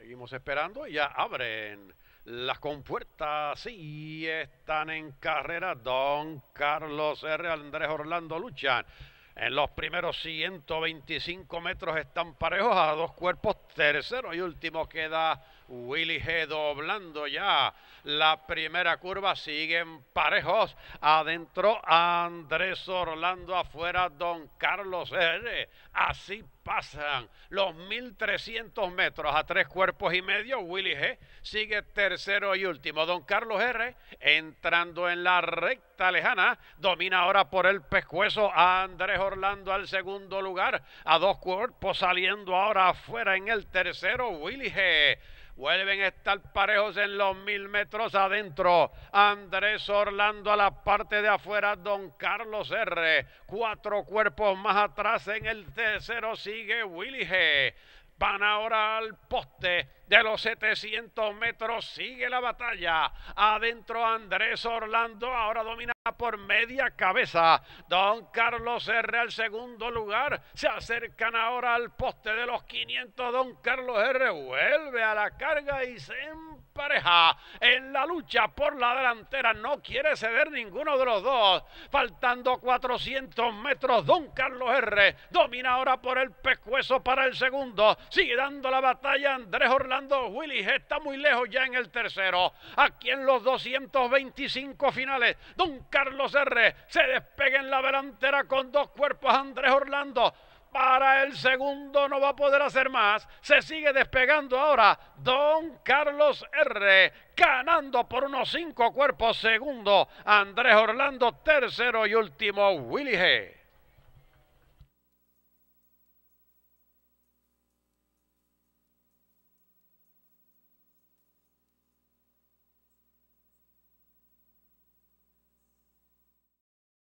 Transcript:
Seguimos esperando y ya abren las compuertas. y están en carrera Don Carlos R. Andrés Orlando luchan. En los primeros 125 metros están parejos a dos cuerpos. Tercero y último queda Willy G doblando ya la primera curva. Siguen parejos. Adentro Andrés Orlando, afuera Don Carlos R. Así pasan los 1300 metros a tres cuerpos y medio. Willy G sigue tercero y último. Don Carlos R entrando en la recta lejana. Domina ahora por el pescuezo Andrés Orlando Orlando al segundo lugar. A dos cuerpos saliendo ahora afuera en el tercero, Willy G. Vuelven a estar parejos en los mil metros adentro. Andrés Orlando a la parte de afuera. Don Carlos R. Cuatro cuerpos más atrás en el tercero sigue Willy G. Van ahora al poste de los 700 metros. Sigue la batalla. Adentro Andrés Orlando ahora domina por media cabeza. Don Carlos R al segundo lugar. Se acercan ahora al poste de los 500. Don Carlos R vuelve a la carga y se empareja en la lucha por la delantera. No quiere ceder ninguno de los dos. Faltando 400 metros, Don Carlos R. Domina ahora por el pescuezo para el segundo. Sigue dando la batalla Andrés Orlando Willis. Está muy lejos ya en el tercero. Aquí en los 225 finales, Don Carlos Carlos R. Se despega en la delantera con dos cuerpos Andrés Orlando. Para el segundo no va a poder hacer más. Se sigue despegando ahora Don Carlos R. Ganando por unos cinco cuerpos. Segundo, Andrés Orlando. Tercero y último, Willy G.